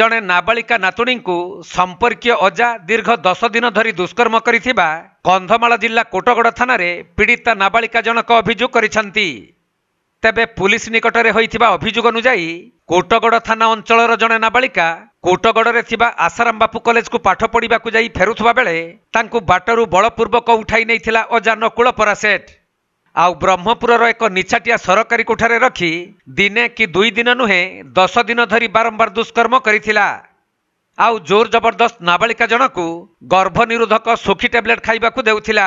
ଜଣେ ନାବାଳିକା ନାତୁଣୀଙ୍କୁ ସମ୍ପର୍କୀୟ ଅଜା ଦୀର୍ଘ ଦଶ ଦିନ ଧରି ଦୁଷ୍କର୍ମ କରିଥିବା କନ୍ଧମାଳ ଜିଲ୍ଲା କୋଟଗଡ଼ ଥାନାରେ ପୀଡ଼ିତା ନାବାଳିକା ଜଣକ ଅଭିଯୋଗ କରିଛନ୍ତି ତେବେ ପୁଲିସ ନିକଟରେ ହୋଇଥିବା ଅଭିଯୋଗ ଅନୁଯାୟୀ କୋଟଗଡ଼ ଥାନା ଅଞ୍ଚଳର ଜଣେ ନାବାଳିକା କୋଟଗଡ଼ରେ ଥିବା ଆଶାରାମ ବାପୁ କଲେଜକୁ ପାଠ ପଢ଼ିବାକୁ ଯାଇ ଫେରୁଥିବା ବେଳେ ତାଙ୍କୁ ବାଟରୁ ବଳପୂର୍ବକ ଉଠାଇ ନେଇଥିଲା ଅଜା ନକୁଳ ପରାସେଟ୍ ଆଉ ବ୍ରହ୍ମପୁରର ଏକ ନିଛାଟିଆ ସରକାରୀ କୋଠାରେ ରଖି ଦିନେ କି ଦୁଇ ଦିନ ନୁହେଁ ଦଶ ଦିନ ଧରି ବାରମ୍ବାର ଦୁଷ୍କର୍ମ କରିଥିଲା ଆଉ ଜୋର ଜବରଦସ୍ତ ନାବାଳିକା ଜଣକୁ ଗର୍ଭନିରୋଧକ ସୁଖୀ ଟ୍ୟାବଲେଟ୍ ଖାଇବାକୁ ଦେଉଥିଲା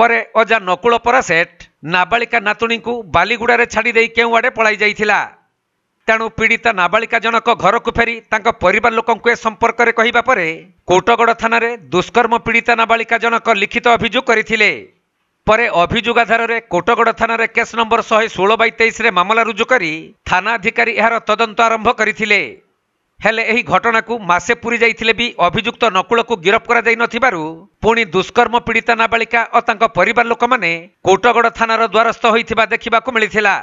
ପରେ ଅଜା ନକୁଳ ପରା ସେଠ ନାବାଳିକା ନାତୁଣୀଙ୍କୁ ବାଲିଗୁଡ଼ାରେ ଛାଡ଼ି ଦେଇ କେଉଁଆଡ଼େ ପଳାଇ ଯାଇଥିଲା ତେଣୁ ପୀଡ଼ିତା ନାବାଳିକା ଜଣକ ଘରକୁ ଫେରି ତାଙ୍କ ପରିବାର ଲୋକଙ୍କୁ ଏ ସମ୍ପର୍କରେ କହିବା ପରେ କୋଟଗଡ଼ ଥାନାରେ ଦୁଷ୍କର୍ମ ପୀଡ଼ିତା ନାବାଳିକା ଜଣକ ଲିଖିତ ଅଭିଯୋଗ କରିଥିଲେ ପରେ ଅଭିଯୋଗ ଆଧାରରେ କୋଟଗଡ଼ ଥାନାରେ କେସ୍ ନମ୍ବର ଶହେ ଷୋହଳ ବାଇ ତେଇଶରେ ମାମଲା ରୁଜୁ କରି ଥାନା ଅଧିକାରୀ ଏହାର ତଦନ୍ତ ଆରମ୍ଭ କରିଥିଲେ ହେଲେ ଏହି ଘଟଣାକୁ ମାସେ ଯାଇଥିଲେ ବି ଅଭିଯୁକ୍ତ ନକୁଳକୁ ଗିରଫ କରାଯାଇ ନଥିବାରୁ ପୁଣି ଦୁଷ୍କର୍ମ ପୀଡ଼ିତା ନାବାଳିକା ଓ ତାଙ୍କ ପରିବାର ଲୋକମାନେ କୋଟଗଡ଼ ଥାନାର ଦ୍ୱାରସ୍ଥ ହୋଇଥିବା ଦେଖିବାକୁ ମିଳିଥିଲା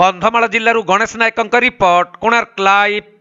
କନ୍ଧମାଳ ଜିଲ୍ଲାରୁ ଗଣେଶ ନାୟକଙ୍କ ରିପୋର୍ଟ କୋଣାର୍କ ଲାଇଭ୍